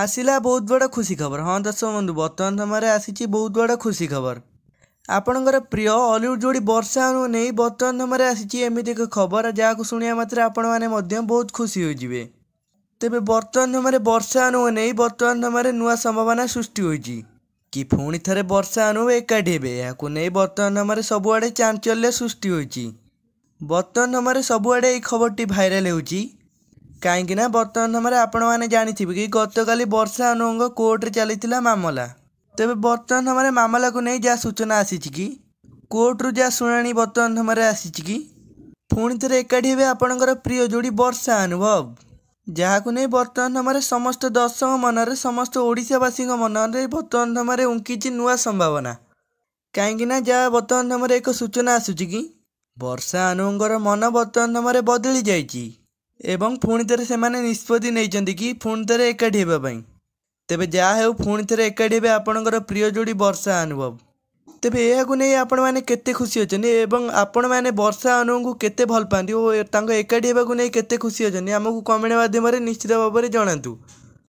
ଆସିଲା ବହୁତ ବଡ଼ ଖୁସି ଖବର ହଁ ଦର୍ଶକ ବନ୍ଧୁ ବର୍ତ୍ତମାନ ସମୟରେ ଆସିଛି ବହୁତ ବଡ଼ ଖୁସି ଖବର ଆପଣଙ୍କର ପ୍ରିୟ ଅଲିଉଡ଼ ଯୋଡ଼ି ବର୍ଷାଣୁ ନେଇ ବର୍ତ୍ତମାନ ସମୟରେ ଆସିଛି ଏମିତି ଏକ ଖବର ଯାହାକୁ ଶୁଣିବା ମାତ୍ରେ ଆପଣମାନେ ମଧ୍ୟ ବହୁତ ଖୁସି ହୋଇଯିବେ ତେବେ ବର୍ତ୍ତମାନ ସମୟରେ ବର୍ଷାଣୁ ନେଇ ବର୍ତ୍ତମାନ ସମୟରେ ନୂଆ ସମ୍ଭାବନା ସୃଷ୍ଟି ହୋଇଛି କି ପୁଣି ଥରେ ବର୍ଷାଣୁ ଏକାଠି ହେବେ ଏହାକୁ ନେଇ ବର୍ତ୍ତମାନ ସମୟରେ ସବୁଆଡ଼େ ଚାଞ୍ଚଲ୍ୟ ସୃଷ୍ଟି ହୋଇଛି ବର୍ତ୍ତମାନ ସମୟରେ ସବୁଆଡ଼େ ଏହି ଖବରଟି ଭାଇରାଲ୍ ହେଉଛି କାହିଁକି ନା ବର୍ତ୍ତମାନ ସମୟରେ ଆପଣମାନେ ଜାଣିଥିବେ କି ଗତକାଲି ବର୍ଷା ଅନୁଭବଙ୍କ କୋର୍ଟରେ ଚାଲିଥିଲା ମାମଲା ତେବେ ବର୍ତ୍ତମାନ ସମୟରେ ମାମଲାକୁ ନେଇ ଯାହା ସୂଚନା ଆସିଛି କି କୋର୍ଟରୁ ଯାହା ଶୁଣାଣି ବର୍ତ୍ତମାନ ସମୟରେ ଆସିଛି କି ପୁଣି ଥରେ ଏକାଠି ହେବେ ଆପଣଙ୍କର ପ୍ରିୟ ଯୋଡ଼ି ବର୍ଷା ଅନୁଭବ ଯାହାକୁ ନେଇ ବର୍ତ୍ତମାନ ସମୟରେ ସମସ୍ତ ଦର୍ଶକ ମନରେ ସମସ୍ତ ଓଡ଼ିଶାବାସୀଙ୍କ ମନରେ ବର୍ତ୍ତମାନ ସମୟରେ ଉଙ୍କିଛି ନୂଆ ସମ୍ଭାବନା କାହିଁକି ନା ଯାହା ବର୍ତ୍ତମାନ ସମୟରେ ଏକ ସୂଚନା ଆସୁଛି କି ବର୍ଷା ଅନୁଭବଙ୍କର ମନ ବର୍ତ୍ତମାନ ସମୟରେ ବଦଳି ଯାଇଛି ଏବଂ ପୁଣି ଥରେ ସେମାନେ ନିଷ୍ପତ୍ତି ନେଇଛନ୍ତି କି ପୁଣି ଥରେ ଏକାଠି ହେବା ପାଇଁ ତେବେ ଯାହା ହେଉ ପୁଣି ଥରେ ଏକାଠି ହେବେ ଆପଣଙ୍କର ପ୍ରିୟ ଯୋଡ଼ି ବର୍ଷା ଅନୁଭବ ତେବେ ଏହାକୁ ନେଇ ଆପଣମାନେ କେତେ ଖୁସି ଅଛନ୍ତି ଏବଂ ଆପଣମାନେ ବର୍ଷା ଅନୁଭବଙ୍କୁ କେତେ ଭଲ ପାଆନ୍ତି ଓ ତାଙ୍କ ଏକାଠି ହେବାକୁ ନେଇ କେତେ ଖୁସି ଅଛନ୍ତି ଆମକୁ କମେଣ୍ଟ ମାଧ୍ୟମରେ ନିଶ୍ଚିତ ଭାବରେ ଜଣାନ୍ତୁ